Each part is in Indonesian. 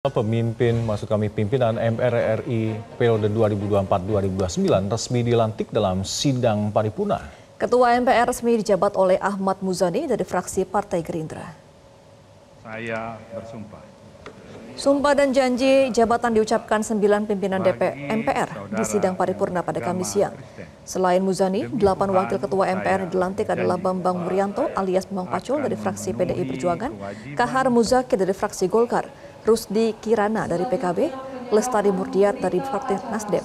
Pemimpin, maksud kami pimpinan MPR RI periode 2024-2029 resmi dilantik dalam sidang paripurna. Ketua MPR resmi dijabat oleh Ahmad Muzani dari fraksi Partai Gerindra. Saya bersumpah Sumpah dan janji jabatan diucapkan sembilan pimpinan DP MPR di sidang paripurna pada Kamis siang. Selain Muzani, delapan wakil ketua MPR dilantik adalah Bambang Murianto alias Bambang Pacul dari fraksi PDI Perjuangan, Kahar Muzaki dari fraksi Golkar, Rusdi Kirana dari PKB, Lestari Murdiat dari fraksi Nasdem,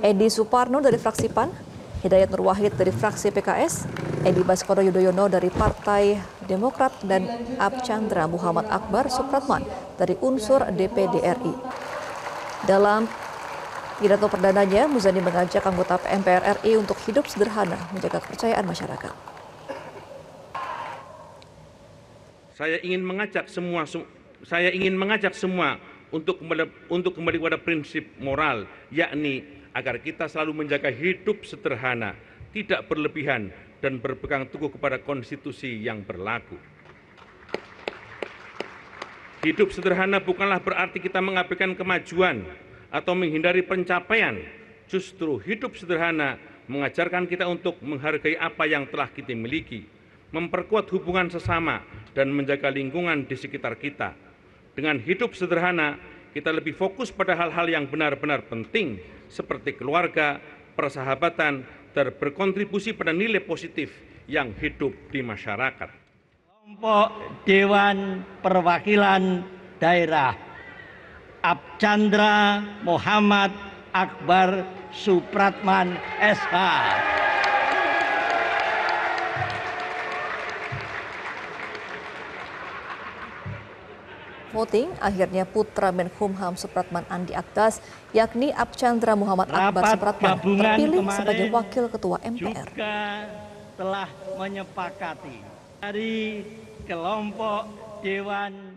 Edi Suparno dari fraksi PAN, Hidayat Nur Wahid dari fraksi PKS, Edi Baskoro Yudhoyono dari Partai Demokrat, dan Abchandra Muhammad Akbar Supratman dari unsur DPD RI. Dalam pidato perdananya, Muzani mengajak anggota MPR RI untuk hidup sederhana, menjaga kepercayaan masyarakat. Saya ingin mengajak semua saya ingin mengajak semua untuk kembali, untuk kembali kepada prinsip moral, yakni agar kita selalu menjaga hidup sederhana, tidak berlebihan, dan berpegang teguh kepada konstitusi yang berlaku. Hidup sederhana bukanlah berarti kita mengabaikan kemajuan atau menghindari pencapaian. Justru hidup sederhana mengajarkan kita untuk menghargai apa yang telah kita miliki, memperkuat hubungan sesama, dan menjaga lingkungan di sekitar kita. Dengan hidup sederhana, kita lebih fokus pada hal-hal yang benar-benar penting seperti keluarga, persahabatan, dan berkontribusi pada nilai positif yang hidup di masyarakat. Kelompok Dewan Perwakilan Daerah Abchandra Muhammad Akbar Supratman SH. voting, akhirnya putra Menkumham Supratman Andi Aktas, yakni Abchandra Muhammad Akbar Supratman, terpilih sebagai Wakil Ketua MPR. Juga telah menyepakati dari kelompok Dewan